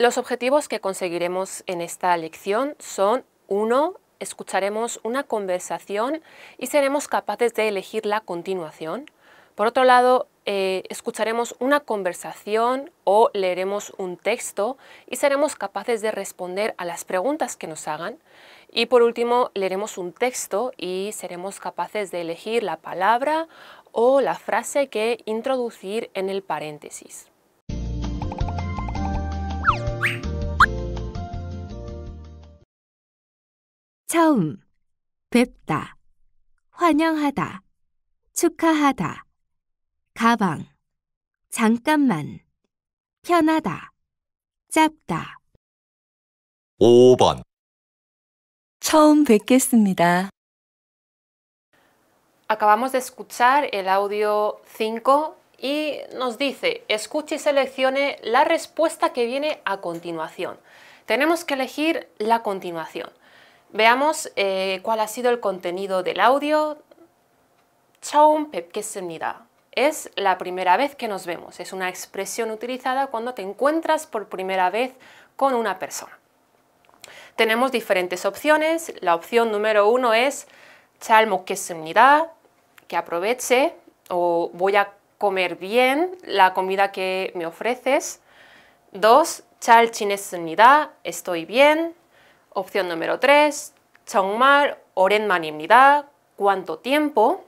Los objetivos que conseguiremos en esta lección son uno, Escucharemos una conversación y seremos capaces de elegir la continuación. Por otro lado, eh, escucharemos una conversación o leeremos un texto y seremos capaces de responder a las preguntas que nos hagan. Y por último, leeremos un texto y seremos capaces de elegir la palabra o la frase que introducir en el paréntesis. 처음, 뵙다, 환영하다, 축하하다, 가방, 잠깐만, 편하다, Chapta 5번 처음 뵙겠습니다. Acabamos de escuchar el audio 5 y nos dice, escuche y seleccione la respuesta que viene a continuación. Tenemos que elegir la continuación. Veamos eh, cuál ha sido el contenido del audio. 처음 뵙겠습니다. Es la primera vez que nos vemos. Es una expresión utilizada cuando te encuentras por primera vez con una persona. Tenemos diferentes opciones. La opción número uno es 잘 먹겠습니다, que aproveche o voy a comer bien la comida que me ofreces. Dos, 잘 지냈습니다, estoy bien. Opción número 3, 정말 manimida, ¿Cuánto tiempo?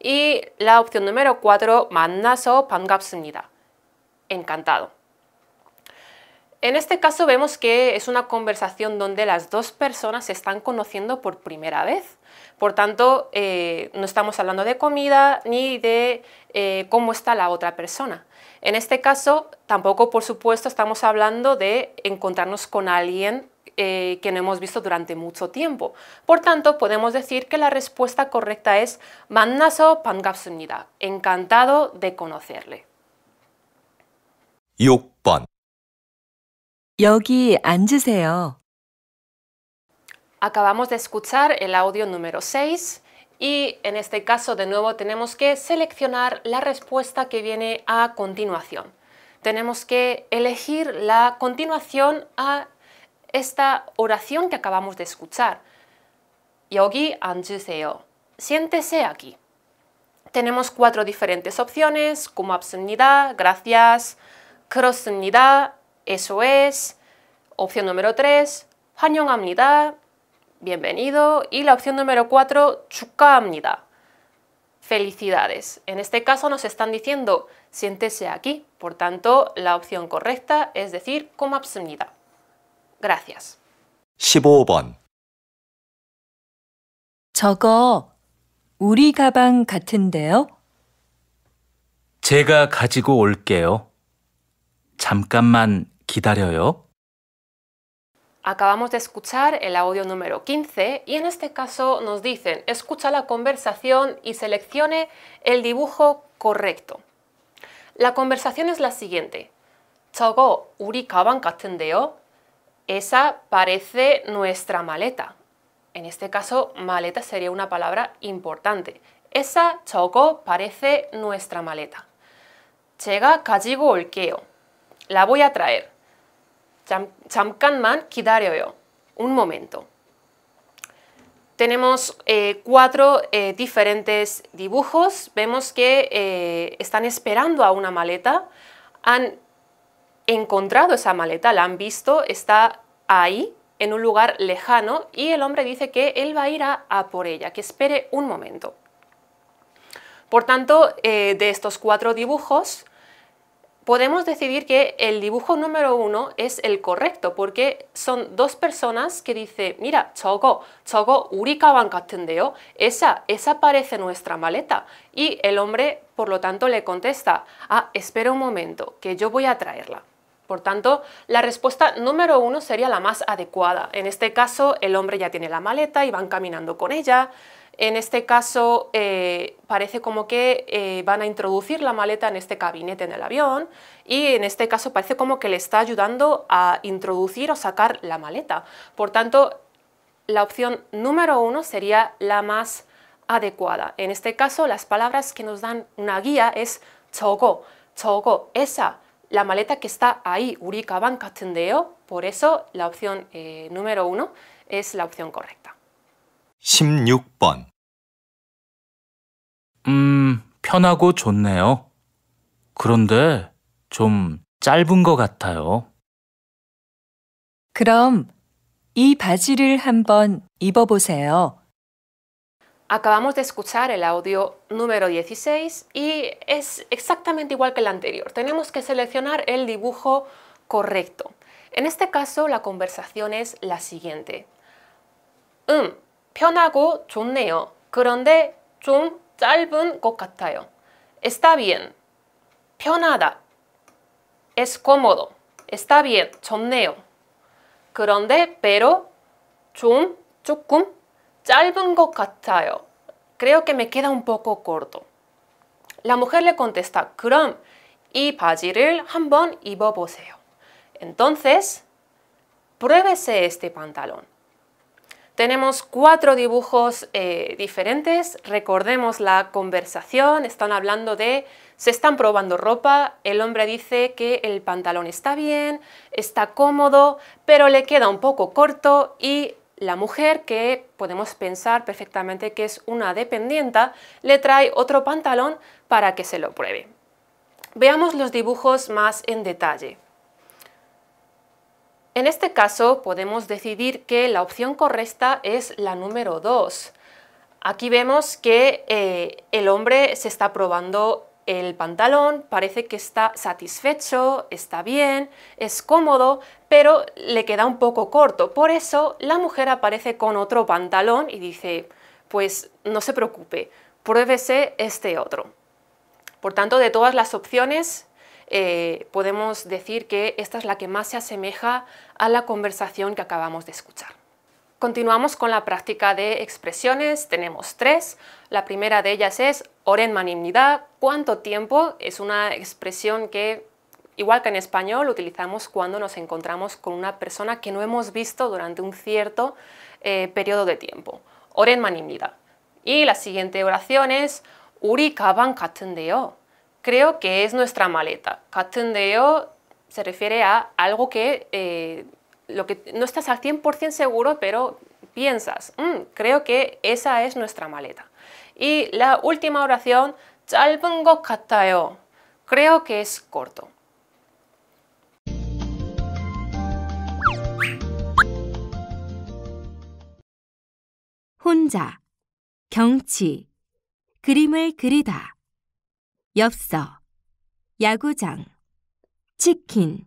Y la opción número 4, 만나서 반갑습니다. Encantado. En este caso vemos que es una conversación donde las dos personas se están conociendo por primera vez. Por tanto, eh, no estamos hablando de comida ni de eh, cómo está la otra persona. En este caso, tampoco, por supuesto, estamos hablando de encontrarnos con alguien eh, que no hemos visto durante mucho tiempo. Por tanto, podemos decir que la respuesta correcta es Manaso pangapsunida". Encantado de conocerle. Acabamos de escuchar el audio número 6 y en este caso de nuevo tenemos que seleccionar la respuesta que viene a continuación. Tenemos que elegir la continuación a esta oración que acabamos de escuchar. Yogi 앉으세요. Siéntese aquí. Tenemos cuatro diferentes opciones, como absurdidad, gracias, crossenidad, eso es. Opción número 3, amnidad bienvenido. Y la opción número 4, 축하합니다, felicidades. En este caso nos están diciendo siéntese aquí, por tanto la opción correcta es decir, como absurdidad. Gracias. 15번 저거 우리 가방 같은데요? 제가 가지고 Acabamos de escuchar el audio número 15 y en este caso nos dicen escucha la conversación y seleccione el dibujo correcto. La conversación es la siguiente. 저거 우리 가방 같은데요? Esa parece nuestra maleta. En este caso, maleta sería una palabra importante. Esa choco parece nuestra maleta. Chega 가지고 올게요. La voy a traer. quitar yo. Un momento. Tenemos eh, cuatro eh, diferentes dibujos. Vemos que eh, están esperando a una maleta encontrado esa maleta, la han visto, está ahí, en un lugar lejano, y el hombre dice que él va a ir a, por ella, que espere un momento. Por tanto, eh, de estos cuatro dibujos, podemos decidir que el dibujo número uno es el correcto, porque son dos personas que dicen, mira, Chogo, Chogo, Urika banca Esa, esa parece nuestra maleta. Y el hombre, por lo tanto, le contesta, ah, espera un momento, que yo voy a traerla. Por tanto, la respuesta número uno sería la más adecuada. En este caso, el hombre ya tiene la maleta y van caminando con ella. En este caso, eh, parece como que eh, van a introducir la maleta en este gabinete en el avión y en este caso parece como que le está ayudando a introducir o sacar la maleta. Por tanto, la opción número uno sería la más adecuada. En este caso, las palabras que nos dan una guía es chogo, chogo, esa, la maleta que está ahí, Urikaban 같은데요. Por eso la opción eh, número uno es la opción correcta. 16번 음, 편하고 좋네요. 그런데 좀 짧은 것 같아요. 그럼 이 바지를 한번 입어보세요. Acabamos de escuchar el audio número 16 y es exactamente igual que el anterior. Tenemos que seleccionar el dibujo correcto. En este caso, la conversación es la siguiente. 음, 편하고 좋네요. 그런데 좀 짧은 것 같아요. Está bien. 편하다. Es cómodo. Está bien. 좋네요. 그런데 pero 좀 조금 Creo que me queda un poco corto. La mujer le contesta, y pajiril, 바지를 y boboseo. Entonces, pruébese este pantalón. Tenemos cuatro dibujos eh, diferentes. Recordemos la conversación. Están hablando de, se están probando ropa. El hombre dice que el pantalón está bien, está cómodo, pero le queda un poco corto y la mujer, que podemos pensar perfectamente que es una dependienta, le trae otro pantalón para que se lo pruebe. Veamos los dibujos más en detalle. En este caso podemos decidir que la opción correcta es la número 2. Aquí vemos que eh, el hombre se está probando el pantalón parece que está satisfecho, está bien, es cómodo, pero le queda un poco corto. Por eso la mujer aparece con otro pantalón y dice, pues no se preocupe, pruébese este otro. Por tanto, de todas las opciones, eh, podemos decir que esta es la que más se asemeja a la conversación que acabamos de escuchar. Continuamos con la práctica de expresiones, tenemos tres. La primera de ellas es oren cuánto tiempo es una expresión que, igual que en español, utilizamos cuando nos encontramos con una persona que no hemos visto durante un cierto eh, periodo de tiempo. Oren Y la siguiente oración es uri Creo que es nuestra maleta. Katendeo se refiere a algo que... Eh, lo que no estás al 100% seguro, pero piensas, mm, creo que esa es nuestra maleta. Y la última oración, Creo que es corto. 혼자, 경치, 그림을 그리다, 엽서, 야구장, 치킨,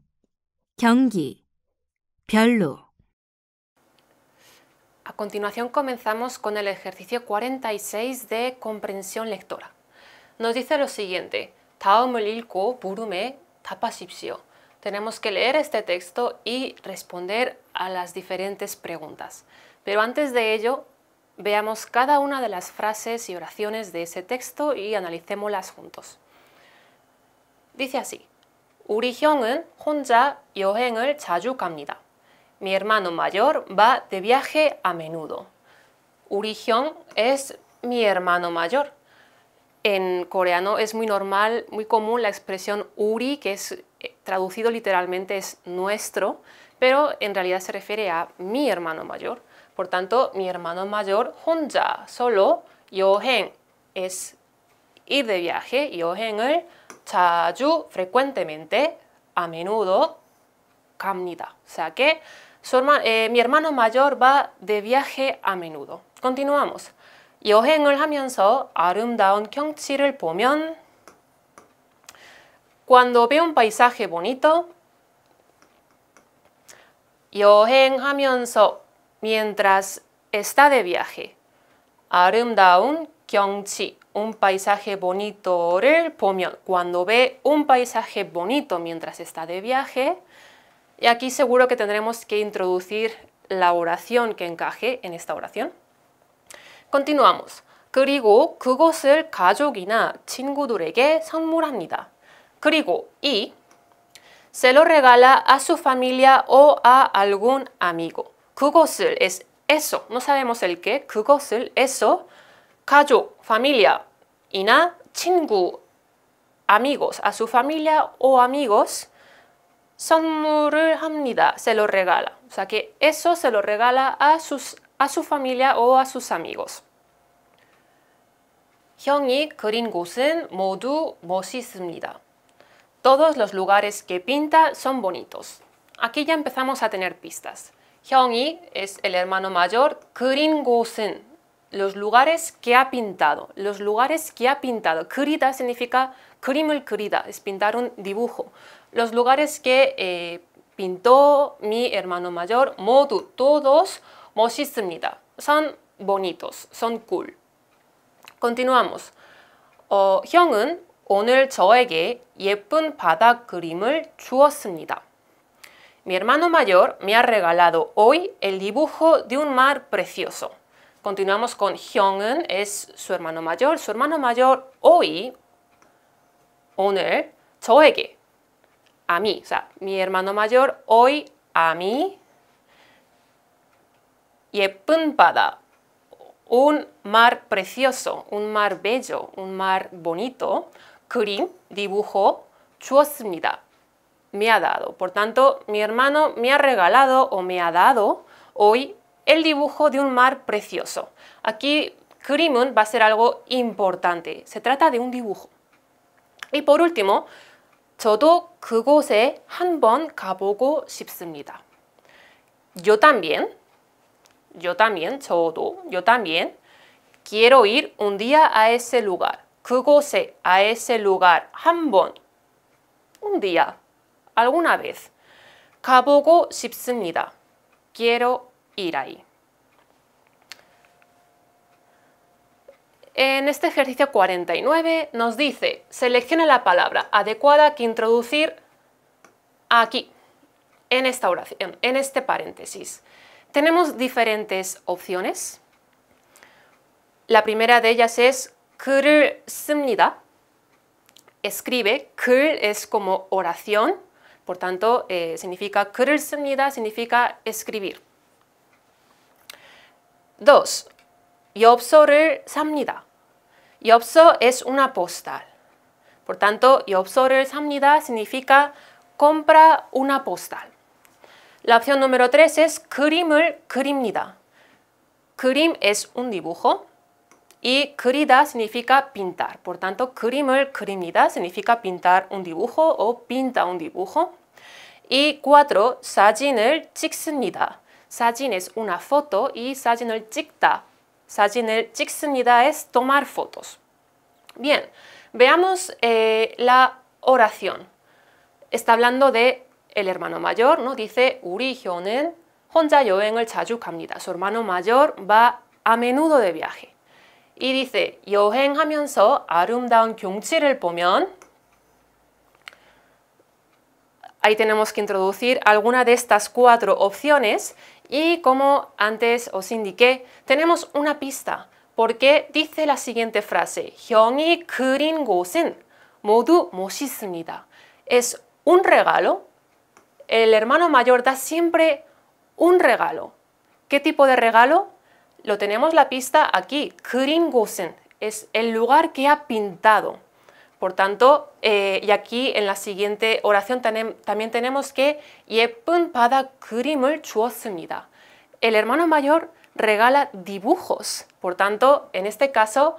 경기, a continuación comenzamos con el ejercicio 46 de comprensión lectora. Nos dice lo siguiente. Tenemos que leer este texto y responder a las diferentes preguntas. Pero antes de ello, veamos cada una de las frases y oraciones de ese texto y analicémoslas juntos. Dice así. 우리 형은 혼자 여행을 자주 갑니다. Mi hermano mayor va de viaje a menudo. Urihyun es mi hermano mayor. En coreano es muy normal, muy común la expresión uri, que es eh, traducido literalmente es nuestro, pero en realidad se refiere a mi hermano mayor. Por tanto, mi hermano mayor, Hunja, solo, Yohen, es ir de viaje, el, 자주, frecuentemente, a menudo, Camnida. O sea que eh, mi hermano mayor va de viaje a menudo. Continuamos. 여행을 하면서 아름다운 경치를 보면 Cuando ve un paisaje bonito, 여행하면서 mientras está de viaje. 아름다운 경치, un paisaje bonito를 보면 cuando ve un paisaje bonito mientras está de viaje, y aquí seguro que tendremos que introducir la oración que encaje en esta oración. Continuamos. 그리고 그것을 가족이나 친구들에게 선물합니다. 그리고 이 se lo regala a su familia o a algún amigo. 그것을 es eso, no sabemos el qué. 그것을 eso, 가족, familia, 친구, amigos, a su familia o amigos 선물을 합니다. Se lo regala. O sea que eso se lo regala a, sus, a su familia o a sus amigos. 형이 그린 곳은 모두 멋있습니다. Todos los lugares que pinta son bonitos. Aquí ya empezamos a tener pistas. 형이 es el hermano mayor. 그린 곳은 los lugares que ha pintado. Los lugares que ha pintado. 그리다 significa 그림을 그리다. Es pintar un dibujo los lugares que eh, pintó mi hermano mayor, modu, todos, Son bonitos, son cool. Continuamos. o 형은 오늘 저에게 예쁜 바다 그림을 주었습니다. Mi hermano mayor me ha regalado hoy el dibujo de un mar precioso. Continuamos con Hyungun, es su hermano mayor. Su hermano mayor hoy, 오늘, 저에게, a mí, o sea, mi hermano mayor hoy a mí. Yepunpada, un mar precioso, un mar bello, un mar bonito. 그림, dibujo, Chosmida, Me ha dado. Por tanto, mi hermano me ha regalado o me ha dado hoy el dibujo de un mar precioso. Aquí Kurimun va a ser algo importante. Se trata de un dibujo. Y por último, 저도 그곳에 한번 가보고 싶습니다. Yo también, yo también, 저도, yo también, quiero ir un día a ese lugar. 그곳에, a ese lugar, 한 번, un día, alguna vez, 가보고 싶습니다. Quiero ir ahí. En este ejercicio 49 nos dice, selecciona la palabra adecuada que introducir aquí, en esta oración, en este paréntesis. Tenemos diferentes opciones. La primera de ellas es 글을 Escribe, 글 es como oración, por tanto eh, significa 글을 significa escribir. Dos, 엽서를 삽니다. 엽서 es una postal. Por tanto, 엽서를 samnida significa compra una postal. La opción número tres es 그림을 그립니다. 그림 es un dibujo y 그리다 significa pintar. Por tanto, 그림을 그립니다 significa pintar un dibujo o pinta un dibujo. Y 4. 사진을 찍습니다. 사진 es una foto y 사진을 찍다 사진을 찍습니다 es tomar fotos. Bien, veamos eh, la oración. Está hablando de el hermano mayor, ¿no? Dice 우리 형은 혼자 여행을 자주 Su hermano mayor va a menudo de viaje. Y dice 여행하면서 아름다운 경치를 보면 Ahí tenemos que introducir alguna de estas cuatro opciones y como antes os indiqué, tenemos una pista, porque dice la siguiente frase, Es un regalo. El hermano mayor da siempre un regalo. ¿Qué tipo de regalo? Lo tenemos la pista aquí, es el lugar que ha pintado. Por tanto, eh, y aquí en la siguiente oración también tenemos que El hermano mayor regala dibujos. Por tanto, en este caso,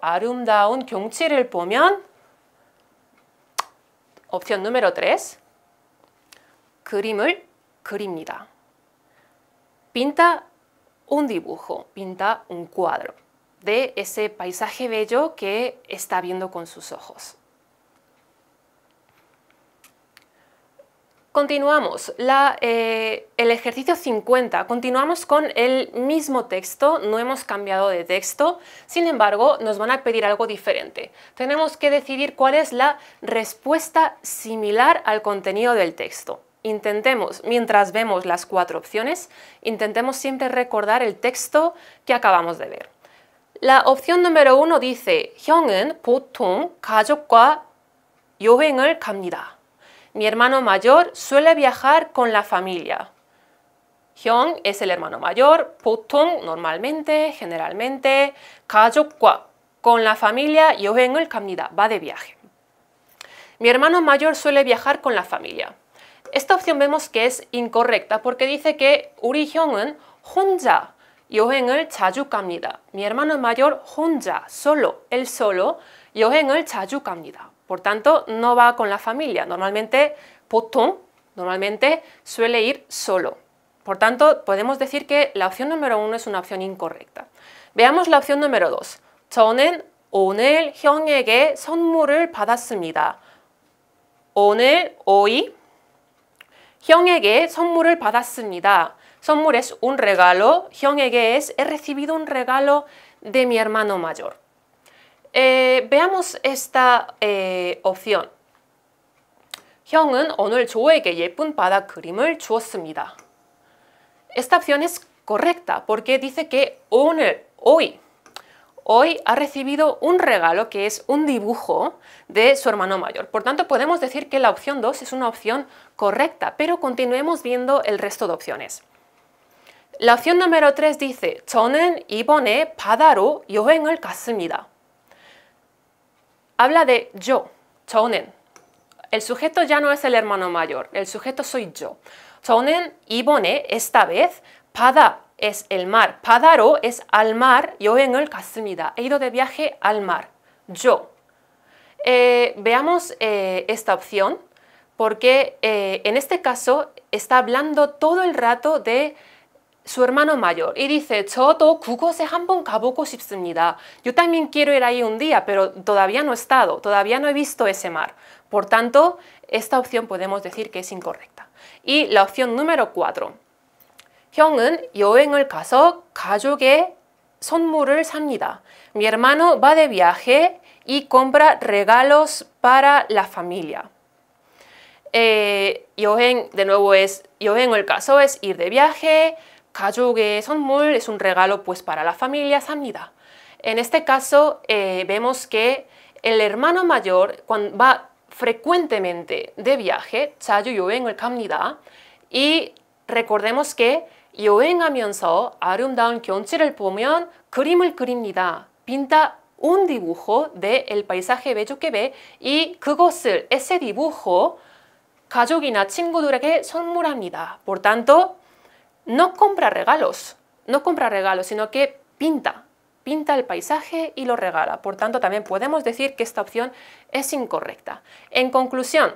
아름다운 opción número 3 Pinta un dibujo, pinta un cuadro de ese paisaje bello que está viendo con sus ojos. Continuamos, eh, el ejercicio 50, continuamos con el mismo texto, no hemos cambiado de texto, sin embargo nos van a pedir algo diferente. Tenemos que decidir cuál es la respuesta similar al contenido del texto. Intentemos, mientras vemos las cuatro opciones, intentemos siempre recordar el texto que acabamos de ver. La opción número uno dice, 형은 보통 가족과 여행을 갑니다. Mi hermano mayor suele viajar con la familia. Hyung es el hermano mayor, 보통 normalmente, generalmente, 가족과 con la familia 여행을 갑니다. Va de viaje. Mi hermano mayor suele viajar con la familia. Esta opción vemos que es incorrecta porque dice que Uri 형은 혼자 el 자주 갑니다. Mi hermano mayor 혼자, solo, él solo, el 자주 갑니다. Por tanto, no va con la familia. Normalmente, 보통, normalmente suele ir solo. Por tanto, podemos decir que la opción número uno es una opción incorrecta. Veamos la opción número dos. 저는 오늘 형에게 선물을 받았습니다. 오늘, hoy, 형에게 선물을 받았습니다. Son es un regalo, Hyung-ege he recibido un regalo de mi hermano mayor. Eh, veamos esta eh, opción. Esta opción es correcta porque dice que hoy, hoy ha recibido un regalo que es un dibujo de su hermano mayor. Por tanto, podemos decir que la opción 2 es una opción correcta, pero continuemos viendo el resto de opciones. La opción número 3 dice, 저는 이번에 바다로 여행을 갔습니다. Habla de yo, 저는. El sujeto ya no es el hermano mayor, el sujeto soy yo. 저는 이번에, esta vez, 바다 es el mar, 바다로 es al mar, el 갔습니다. He ido de viaje al mar, yo. Eh, veamos eh, esta opción, porque eh, en este caso está hablando todo el rato de su hermano mayor y dice, choto Yo también quiero ir ahí un día, pero todavía no he estado, todavía no he visto ese mar. Por tanto, esta opción podemos decir que es incorrecta. Y la opción número 4. en el caso son sanidad. Mi hermano va de viaje y compra regalos para la familia. Eh, Yo, de nuevo es, es ir de viaje, 가족의 선물 es un regalo pues para la familia samnida. En este caso eh, vemos que el hermano mayor cuando va frecuentemente de viaje, 자주 여행을 갑니다. Y recordemos que 여행하면서 아름다운 경치를 보면 그림을 그립니다. pinta un dibujo del de paisaje bello que ve y 그것을 ese dibujo 가족이나 친구들에게 선물합니다. Por tanto, no compra regalos, no compra regalos, sino que pinta, pinta el paisaje y lo regala. Por tanto, también podemos decir que esta opción es incorrecta. En conclusión,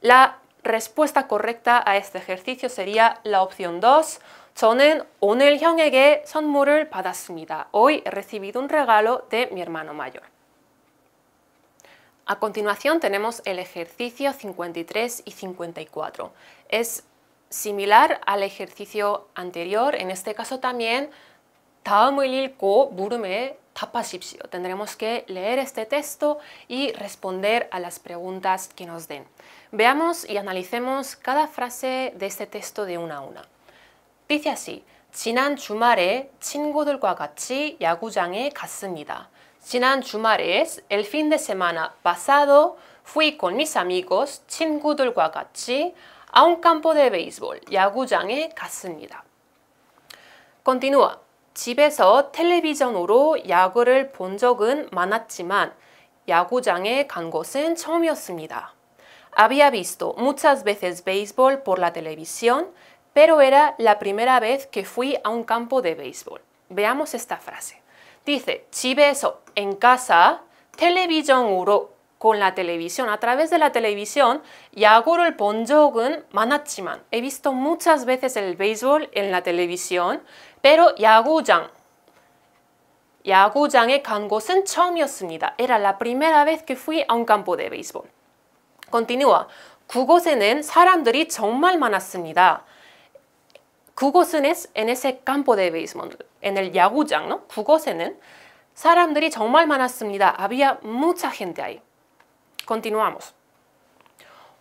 la respuesta correcta a este ejercicio sería la opción 2. Hoy he recibido un regalo de mi hermano mayor. A continuación tenemos el ejercicio 53 y 54. Es similar al ejercicio anterior, en este caso también Tendremos que leer este texto y responder a las preguntas que nos den. Veamos y analicemos cada frase de este texto de una a una. Dice así, 지난 주말에 친구들과 같이 야구장에 갔습니다. el fin de semana pasado fui con mis amigos 친구들과 같이 아운캄포 데 베이스볼 야구장에 갔습니다. 컨티누아 집에서 텔레비전으로 야구를 본 적은 많았지만 야구장에 간 것은 처음이었습니다. Había visto muchas veces béisbol por la televisión, pero era la primera vez que fui a un campo de béisbol. Veamos esta frase. Dice, 집에서, en casa, televisión으로, con la televisión. A través de la televisión, el el Manachiman. he visto muchas veces el béisbol en la televisión, pero yagujang. Yagujang e Kangosen 처음이었습니다. Era la primera vez que fui a un campo de béisbol. Continúa. Kugosenen, 사람들이 정말 많았습니다. Kugosenes en ese campo de béisbol, en el yagujang. no? 사람들이 정말 많았습니다. Había mucha gente ahí. continuamos.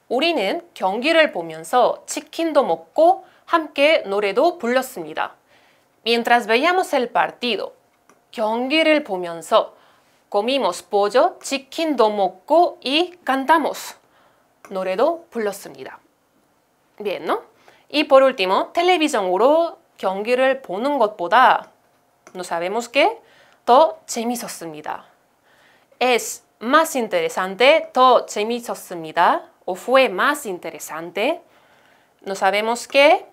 우리는 경기를 보면서 치킨도 먹고 함께 노래도 불렀습니다. Mientras veíamos el partido, 경기를 보면서 comimos pollo, 치킨도 먹고 y cantamos. 노래도 불렀습니다. Bien, ¿no? Y por último, 텔레비전으로 경기를 보는 것보다 no sabemos qué, 더 재밌었습니다. Es más interesante, to o fue más interesante, no sabemos qué,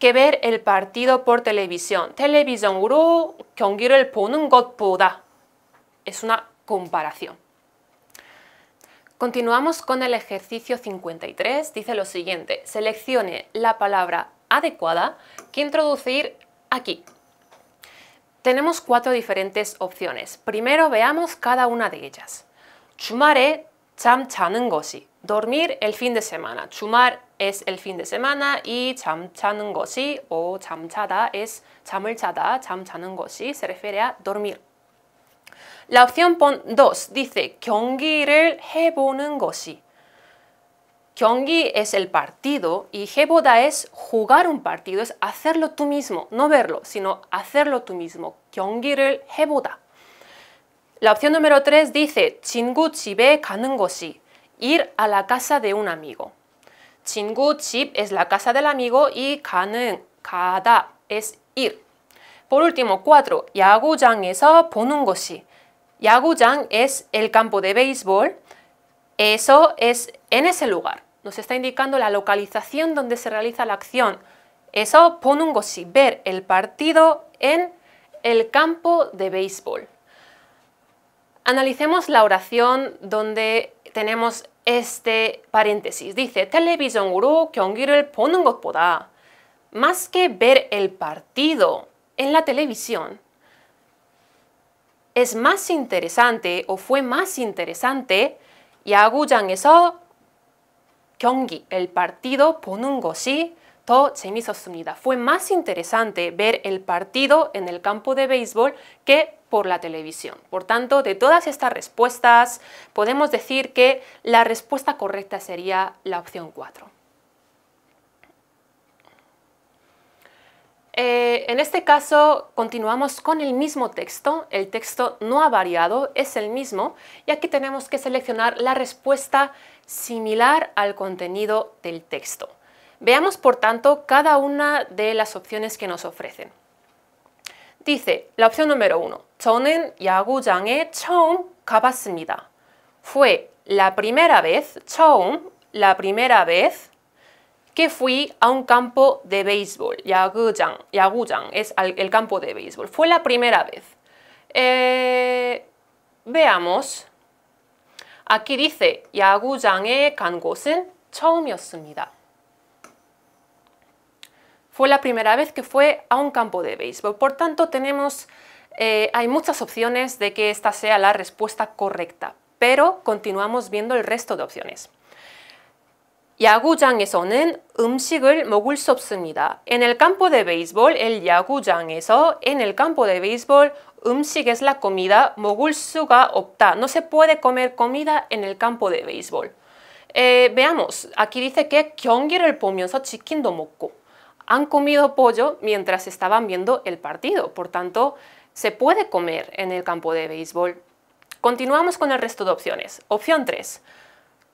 que ver el partido por televisión. Televisión kongiru 경기를 보는 것보다 es una comparación. Continuamos con el ejercicio 53. Dice lo siguiente, seleccione la palabra adecuada que introducir aquí. Tenemos cuatro diferentes opciones. Primero veamos cada una de ellas. 주말에 잠 Dormir el fin de semana. "Chumar" es el fin de semana y 잠 자는 것이 o "cham" es 잠을 자다, 잠 se refiere a dormir. La opción 2 dice 경기를 해보는 것이. 경기 es el partido y Heboda es jugar un partido, es hacerlo tú mismo, no verlo, sino hacerlo tú mismo. 경기를 "heboda". La opción número 3 dice 친구 집에 가는 것이 ir a la casa de un amigo. 친구 집 es la casa del amigo y 가는 가다 es ir. Por último, 4. 야구장에서 보는 것이 es el campo de béisbol. Eso es en ese lugar. Nos está indicando la localización donde se realiza la acción. Eso pone ver el partido en el campo de béisbol. Analicemos la oración donde tenemos este paréntesis. Dice, guru 경기를 보는 것보다 más que ver el partido en la televisión, es más interesante o fue más interesante 야구장에서 경기, el partido 보는 것이 더 Fue más interesante ver el partido en el campo de béisbol que por la televisión. Por tanto, de todas estas respuestas, podemos decir que la respuesta correcta sería la opción 4. Eh, en este caso, continuamos con el mismo texto, el texto no ha variado, es el mismo, y aquí tenemos que seleccionar la respuesta similar al contenido del texto. Veamos, por tanto, cada una de las opciones que nos ofrecen. Dice, la opción número uno. 저는 야구장에 처음 가봤습니다. Fue la primera vez, 처음, la primera vez que fui a un campo de béisbol. Yagujang, 야구장 es el campo de béisbol. Fue la primera vez. Eh, veamos. Aquí dice 야구장에 간 곳은 처음이었습니다. Fue la primera vez que fue a un campo de béisbol. Por tanto, tenemos, eh, hay muchas opciones de que esta sea la respuesta correcta, pero continuamos viendo el resto de opciones. 야구장에서는 음식을 먹을 수 없습니다. En el campo de béisbol, el eso, en el campo de béisbol, 음식 es la comida, mogul suga opta. No se puede comer comida en el campo de béisbol. Eh, veamos, aquí dice que 경기를 보면서 치킨도 먹고 han comido pollo mientras estaban viendo el partido, por tanto, se puede comer en el campo de béisbol. Continuamos con el resto de opciones. Opción 3.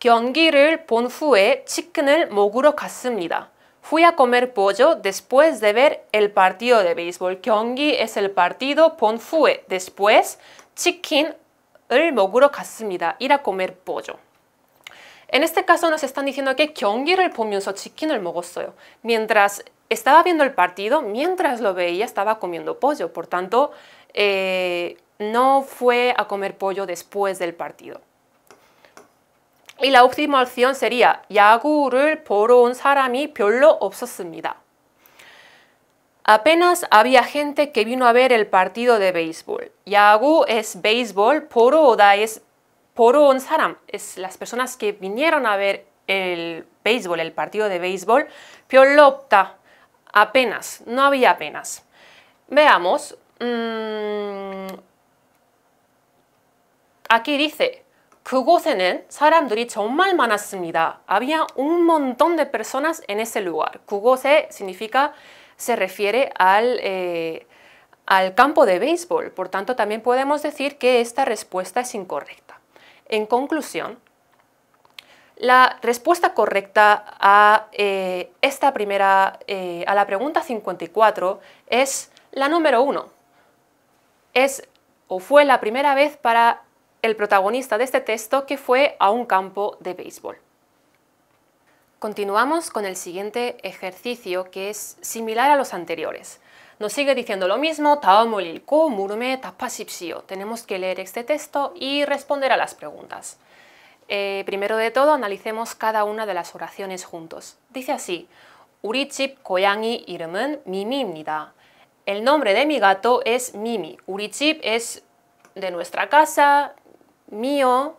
경기를 본 후에 치킨을 먹으러 갔습니다. Fui a comer pollo después de ver el partido de béisbol. 경기 es el partido, 본 후에 después, 치킨을 먹으러 갔습니다. Ir a comer pollo. En este caso nos están diciendo que 경기를 보면서 치킨을 먹었어요. Mientras estaba viendo el partido, mientras lo veía estaba comiendo pollo, por tanto, eh, no fue a comer pollo después del partido. Y la última opción sería 야구를 보러 온 Apenas había gente que vino a ver el partido de béisbol. "야구" es béisbol, poro es poro saram, es las personas que vinieron a ver el béisbol, el partido de béisbol. Piolopta Apenas, no había apenas. Veamos. Mm, aquí dice, 사람들이 정말 많았습니다. Había un montón de personas en ese lugar. Kugose significa, se refiere eh, al campo de béisbol. Por tanto, también podemos decir que esta respuesta es incorrecta. En conclusión, la respuesta correcta a, eh, esta primera, eh, a la pregunta 54 es la número 1. Es o fue la primera vez para el protagonista de este texto que fue a un campo de béisbol. Continuamos con el siguiente ejercicio que es similar a los anteriores. Nos sigue diciendo lo mismo, Tenemos que leer este texto y responder a las preguntas. Eh, primero de todo, analicemos cada una de las oraciones juntos. Dice así, 고양이 이름은 El nombre de mi gato es Mimi. Urichip es de nuestra casa, mío.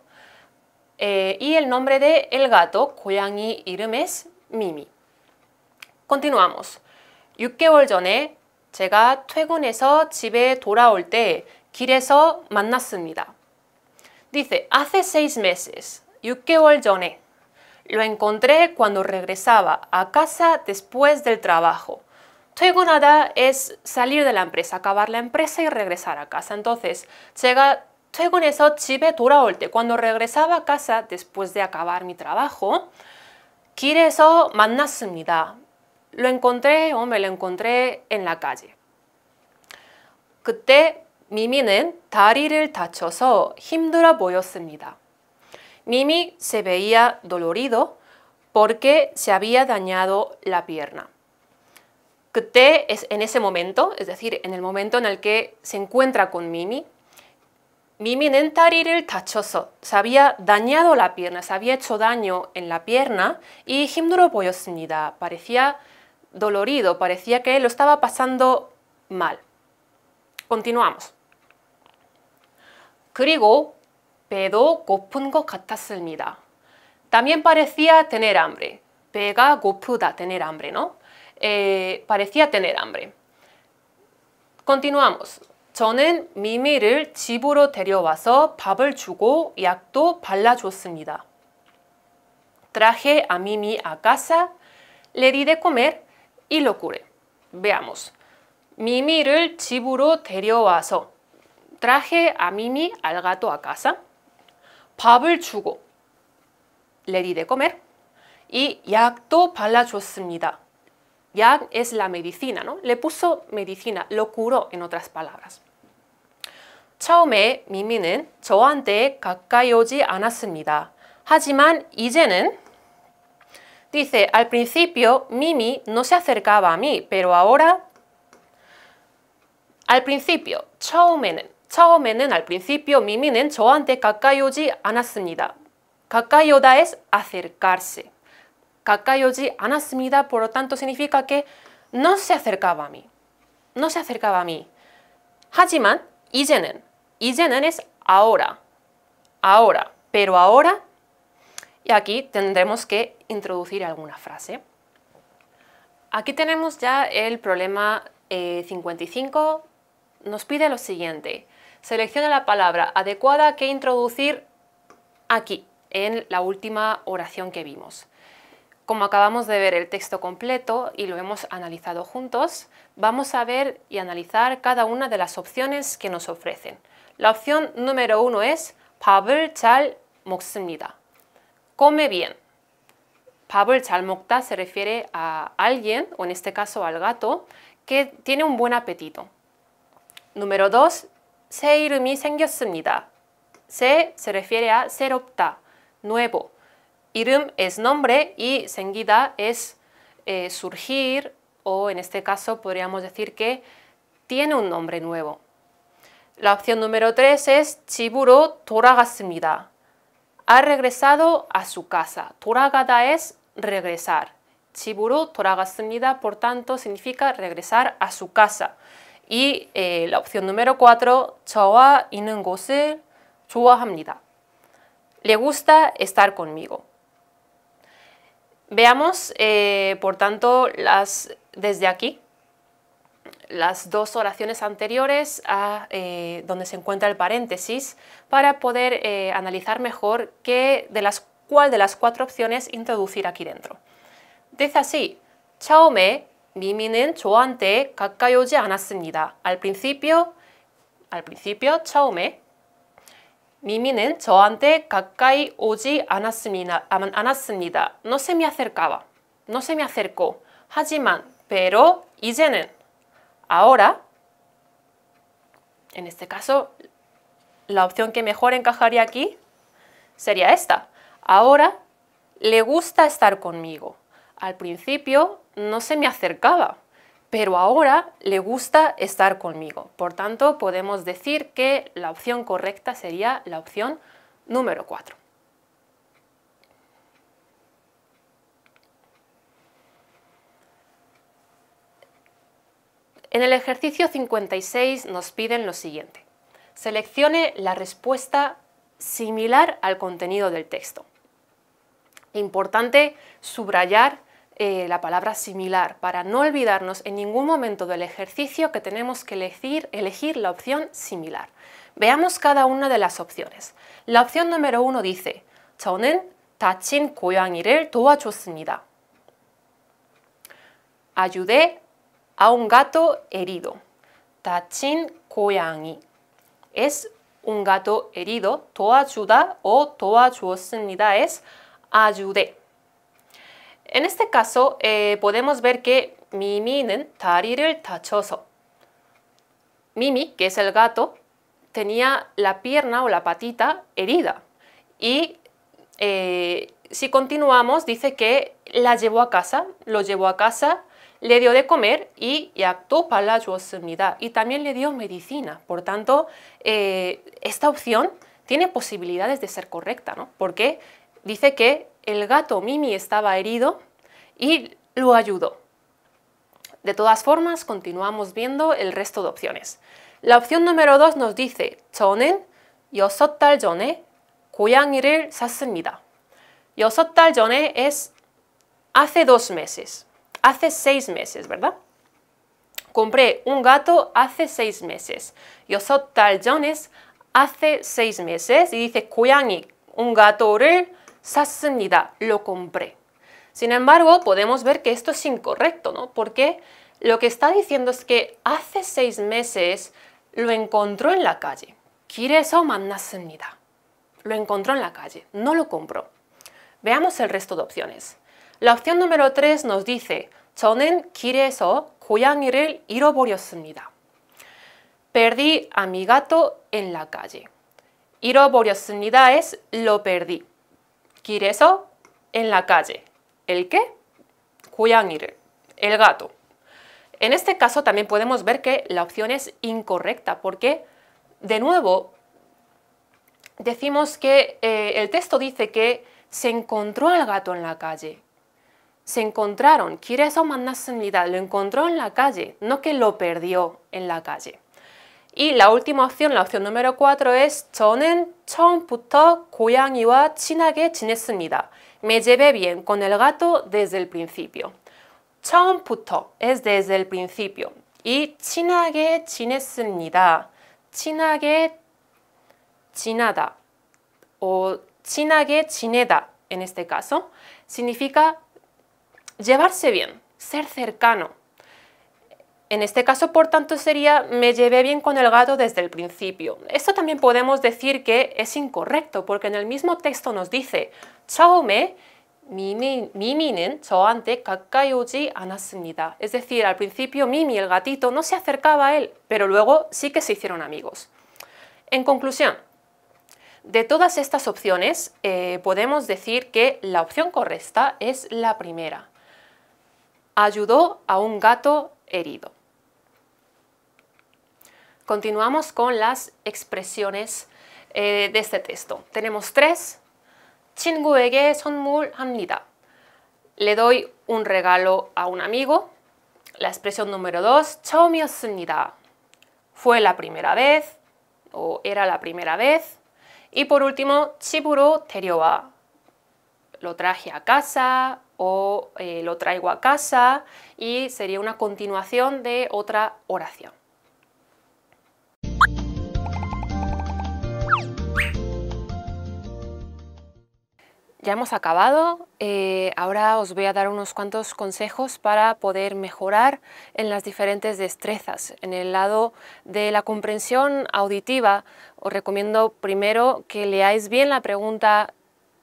Eh, y el nombre de el gato, Koyangi 이름 es Mimi. Continuamos. 6개월 전에 제가 퇴근해서 집에 돌아올 때 길에서 만났습니다. Dice, hace seis meses, 6 lo encontré cuando regresaba a casa después del trabajo. nada es salir de la empresa, acabar la empresa y regresar a casa. Entonces, llega 퇴근해서 집에 돌아올 cuando regresaba a casa después de acabar mi trabajo, quiere más 만났습니다. Lo encontré o me lo encontré en la calle. 그때 Mimi se veía dolorido porque se había dañado la pierna. es en ese momento, es decir, en el momento en el que se encuentra con Mimi. se había dañado la pierna, se había hecho daño en la pierna y 힘들어 Parecía dolorido, parecía que lo estaba pasando mal. Continuamos. 그리고 배도 고픈 것 같았습니다. También parecía tener hambre. Pega gopuda, tener hambre, ¿no? parecía tener hambre. Continuamos. 저는 미미를 집으로 데려와서 밥을 주고 약도 발라줬습니다. Traje a Mimi a casa, le di de comer y lo curé. Veamos. 미미를 집으로 데려와서 Traje a Mimi al gato a casa. 밥을 Chugo. le di de comer. Y 약도 발라줬습니다. Yak es la medicina, ¿no? Le puso medicina, lo curó en otras palabras. 처음에 미미는 저한테 가까이 오지 않았습니다. 하지만 이제는 dice, al principio Mimi no se acercaba a mí, pero ahora al principio 처음에는 처음에는 al principio mi 저한테 가까이 오지 않았습니다. 가까이 오다 es acercarse. 가까이 오지 않았습니다. Por lo tanto significa que no se acercaba a mí. No se acercaba a mí. 하지만 이제는 이제는 es ahora. Ahora. Pero ahora y aquí tendremos que introducir alguna frase. Aquí tenemos ya el problema 55. Eh, Nos pide lo siguiente selecciona la palabra adecuada que introducir aquí, en la última oración que vimos. Como acabamos de ver el texto completo y lo hemos analizado juntos, vamos a ver y analizar cada una de las opciones que nos ofrecen. La opción número uno es 밥을 chal 먹습니다. Come bien. 밥을 chal 먹다 se refiere a alguien, o en este caso al gato, que tiene un buen apetito. Número dos, 새 이름이 생겼습니다. Se se refiere a ser opta, nuevo. Irum es nombre y sengida es eh, surgir o en este caso podríamos decir que tiene un nombre nuevo. La opción número tres es 집으로 돌아갔습니다. Ha regresado a su casa. Toragada es regresar. 집으로 돌아갔습니다, por tanto, significa regresar a su casa. Y la opción número 4, 저와 있는 곳을 좋아합니다. Le gusta estar conmigo. Veamos, por tanto, las desde aquí, las dos oraciones anteriores a donde se encuentra el paréntesis para poder analizar mejor qué de las, cuál de las cuatro opciones introducir aquí dentro. Dice así, Chao me 미미는 choante 가까이 오지 않았습니다. Al principio, al principio, 처음에 미미는 저한테 가까이 No se me acercaba. No se me acercó. Hajiman, pero, 이제는, ahora, en este caso, la opción que mejor encajaría aquí sería esta. Ahora le gusta estar conmigo. Al principio no se me acercaba, pero ahora le gusta estar conmigo. Por tanto, podemos decir que la opción correcta sería la opción número 4. En el ejercicio 56 nos piden lo siguiente. Seleccione la respuesta similar al contenido del texto. Importante subrayar eh, la palabra similar para no olvidarnos en ningún momento del ejercicio que tenemos que elegir, elegir la opción similar. Veamos cada una de las opciones. La opción número uno dice 저는 다친 고양이를 도와줬습니다. Ayudé a un gato herido. 다친 고양이 es un gato herido. 도와주다 o 도와주었습니다 es ayudé. En este caso, eh, podemos ver que Mimi, que es el gato, tenía la pierna o la patita herida. Y eh, si continuamos, dice que la llevó a casa, lo llevó a casa, le dio de comer y, actuó para la Y también le dio medicina. Por tanto, eh, esta opción tiene posibilidades de ser correcta, ¿no? Porque dice que el gato Mimi estaba herido y lo ayudó. De todas formas, continuamos viendo el resto de opciones. La opción número 2 nos dice 저는 6달 전에 고양이를 샀습니다. es hace dos meses, hace seis meses, ¿verdad? Compré un gato hace seis meses. Yo 달 hace seis meses y dice kuyangir un gato. 샀습니다. Lo compré. Sin embargo, podemos ver que esto es incorrecto, ¿no? Porque lo que está diciendo es que hace seis meses lo encontró en la calle. 길에서 만났습니다. Lo encontró en la calle, no lo compró. Veamos el resto de opciones. La opción número 3 nos dice 저는 길에서 고양이를 잃어버렸습니다. Perdí a mi gato en la calle. 잃어버렸습니다 es lo perdí o en la calle. ¿El qué? 고양이를. El gato. En este caso también podemos ver que la opción es incorrecta porque, de nuevo, decimos que eh, el texto dice que se encontró al gato en la calle. Se encontraron. 길에서 만났습니다. Lo encontró en la calle, no que lo perdió en la calle. Y la última opción, la opción número 4 es 저는 처음부터 고양이와 친하게 지냈습니다. Me llevé bien con el gato desde el principio. 처음부터 es desde el principio. Y 친하게 지냈습니다. CHINAGE CHINADA. o CHINAGE CHINEDA en este caso significa llevarse bien, ser cercano. En este caso, por tanto, sería me llevé bien con el gato desde el principio. Esto también podemos decir que es incorrecto, porque en el mismo texto nos dice 처음에 Mimi, 미미는 저한테 ante 오지 Es decir, al principio Mimi, el gatito, no se acercaba a él, pero luego sí que se hicieron amigos. En conclusión, de todas estas opciones, eh, podemos decir que la opción correcta es la primera. Ayudó a un gato herido. Continuamos con las expresiones eh, de este texto. Tenemos tres. 친구에게 Le doy un regalo a un amigo. La expresión número dos. 처음이었습니다. Fue la primera vez o era la primera vez. Y por último, chiburo 데려와. Lo traje a casa o eh, lo traigo a casa y sería una continuación de otra oración. Ya hemos acabado, eh, ahora os voy a dar unos cuantos consejos para poder mejorar en las diferentes destrezas. En el lado de la comprensión auditiva, os recomiendo primero que leáis bien la pregunta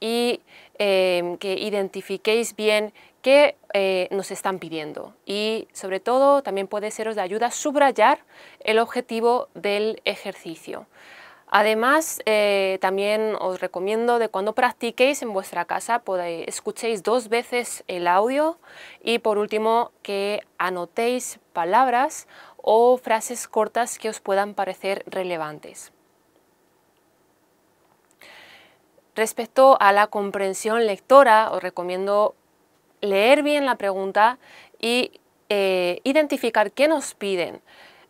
y eh, que identifiquéis bien qué eh, nos están pidiendo. Y sobre todo también puede seros de ayuda subrayar el objetivo del ejercicio. Además, eh, también os recomiendo de cuando practiquéis en vuestra casa, escuchéis dos veces el audio y por último que anotéis palabras o frases cortas que os puedan parecer relevantes. Respecto a la comprensión lectora, os recomiendo leer bien la pregunta y eh, identificar qué nos piden.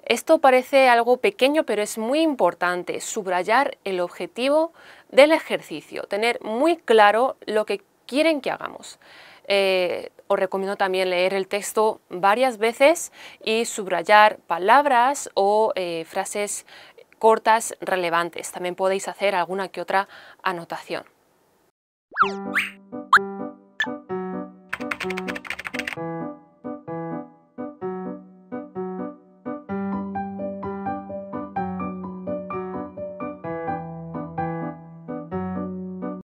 Esto parece algo pequeño, pero es muy importante subrayar el objetivo del ejercicio, tener muy claro lo que quieren que hagamos. Eh, os recomiendo también leer el texto varias veces y subrayar palabras o eh, frases cortas relevantes. También podéis hacer alguna que otra anotación.